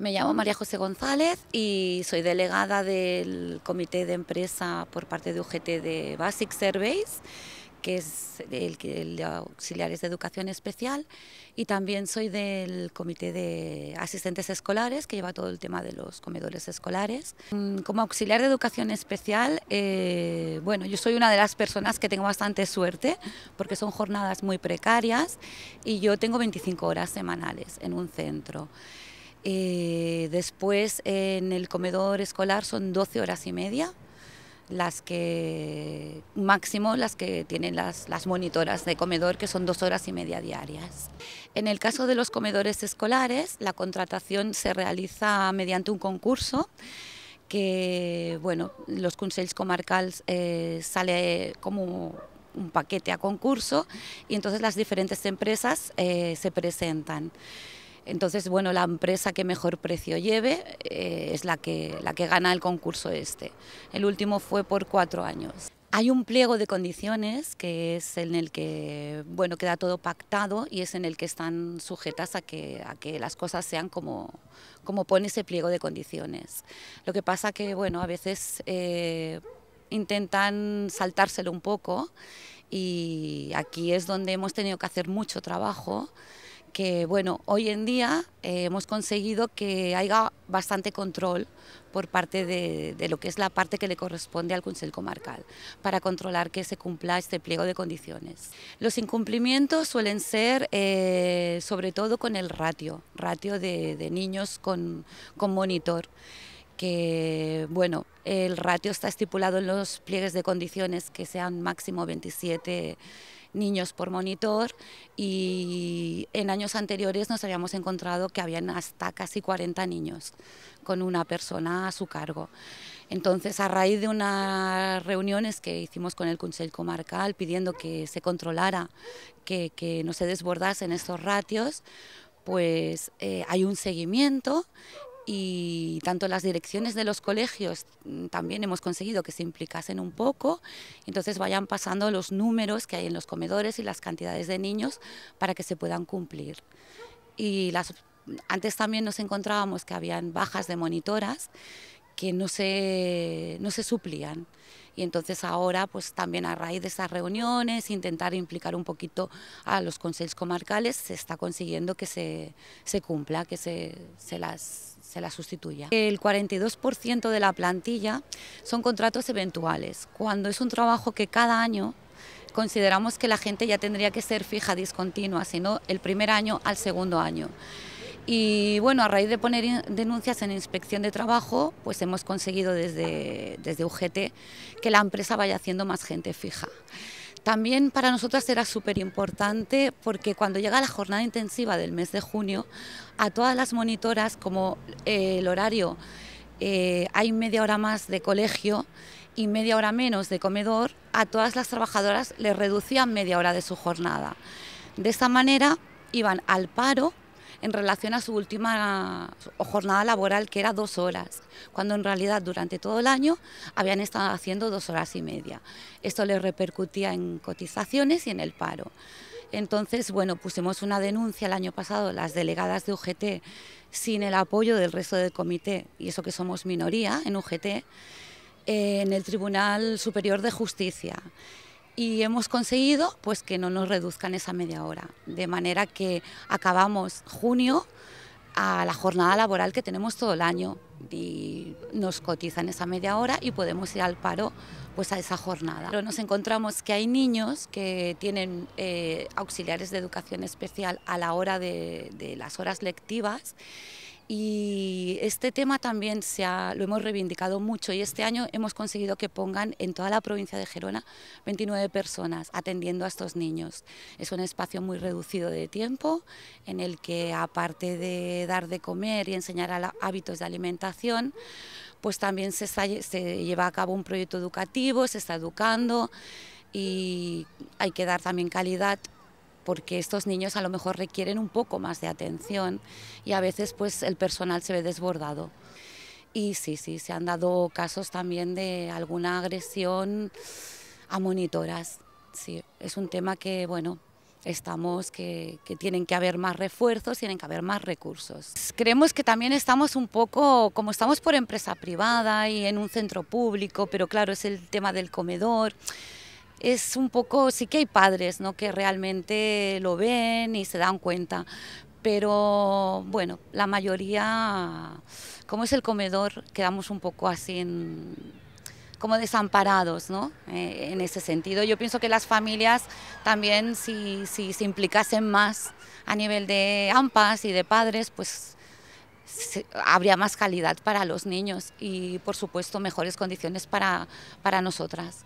Me llamo María José González y soy delegada del comité de empresa por parte de UGT de Basic Surveys, que es el, de auxiliares de educación especial, y también soy del comité de asistentes escolares, que lleva todo el tema de los comedores escolares. Mm, como auxiliar de educación especial, eh, bueno, yo soy una de las personas que tengo bastante suerte, porque son jornadas muy precarias, y yo tengo 25 horas semanales en un centro. Eh, después en el comedor escolar son 12 horas y media, las que máximo las que tienen las, las, monitoras de comedor, que son dos horas y media diarias. En el caso de los comedores escolares, la contratación se realiza mediante un concurso que bueno, los consejos comarcals eh, sale como un paquete a concurso y entonces las diferentes empresas eh, se presentan. Entonces, bueno, la empresa que mejor precio lleve eh, es la que, la que gana el concurso este. El último fue por cuatro años. Hay un pliego de condiciones que es en el que bueno queda todo pactado y es en el que están sujetas a que, las cosas sean como, como pone ese pliego de condiciones. Lo que pasa que bueno a veces eh, intentan saltárselo un poco y aquí es donde hemos tenido que hacer mucho trabajo que bueno, hoy en día eh, hemos conseguido que haya bastante control por parte de, lo que es la parte que le corresponde al Consejo Comarcal para controlar que se cumpla este pliego de condiciones. Los incumplimientos suelen ser eh, sobre todo con el ratio, ratio de, niños con, con monitor que bueno, el ratio está estipulado en los pliegues de condiciones que sean máximo 27 niños por monitor y en años anteriores nos habíamos encontrado que habían hasta casi 40 niños con una persona a su cargo. Entonces, a raíz de unas reuniones que hicimos con el Consejo Comarcal pidiendo que se controlara, que, no se desbordasen estos ratios, pues eh, hay un seguimiento y tanto las direcciones de los colegios mm, también hemos conseguido que se implicasen un poco, entonces vayan pasando los números que hay en los comedores y las cantidades de niños para que se puedan cumplir. Y las, antes también nos encontrábamos que habían bajas de monitoras que no se, no se suplían. Y entonces ahora, pues también a raíz de esas reuniones, intentar implicar un poquito a los consejos comarcales, se está consiguiendo que se, cumpla, que se, se las sustituya. El 42% de la plantilla son contratos eventuales, cuando es un trabajo que cada año consideramos que la gente ya tendría que ser fija discontinua, sino el primer año al segundo año. Y bueno, a raíz de poner denuncias en inspección de trabajo, pues hemos conseguido desde, desde UGT que la empresa vaya haciendo más gente fija. También para nosotras era súper importante porque cuando llega la jornada intensiva del mes de junio, a todas las monitoras, como eh, el horario eh, hay media hora más de colegio y media hora menos de comedor, a todas las trabajadoras les reducían media hora de su jornada. De esta manera iban al paro en relación a su última jornada laboral, que era dos horas, cuando en realidad durante todo el año habían estado haciendo dos horas y media. Esto les repercutía en cotizaciones y en el paro. Entonces, bueno, pusimos una denuncia el año pasado, las delegadas de UGT, sin el apoyo del resto del comité, y eso que somos minoría en UGT, eh, en el Tribunal Superior de Justicia y hemos conseguido pues que no nos reduzcan esa media hora, de manera que acabamos junio a la jornada laboral que tenemos todo el año y nos cotizan esa media hora y podemos ir al paro pues a esa jornada. Pero nos encontramos que hay niños que tienen eh, auxiliares de educación especial a la hora de las horas lectivas y este tema también se ha, lo hemos reivindicado mucho y este año hemos conseguido que pongan en toda la provincia de Gerona 29 personas atendiendo a estos niños. Es un espacio muy reducido de tiempo en el que aparte de dar de comer y enseñar hábitos de alimentación, pues también se, se lleva a cabo un proyecto educativo, se está educando y hay que dar también calidad porque estos niños a lo mejor requieren un poco más de atención y a veces pues el personal se ve desbordado. Y sí, sí, se han dado casos también de alguna agresión a monitoras. Sí, es un tema que, bueno, estamos, que, que, tienen que haber más refuerzos, tienen que haber más recursos. Creemos que también estamos un poco, como estamos por empresa privada y en un centro público, pero claro, es el tema del comedor es un poco, sí que hay padres ¿no? que realmente lo ven y se dan cuenta, pero bueno, la mayoría, como es el comedor, quedamos un poco así como desamparados, ¿no? Eh, en ese sentido. Yo pienso que las familias también, si, se implicasen más a nivel de AMPAs y de padres, pues habría más calidad para los niños y, por supuesto, mejores condiciones para nosotras.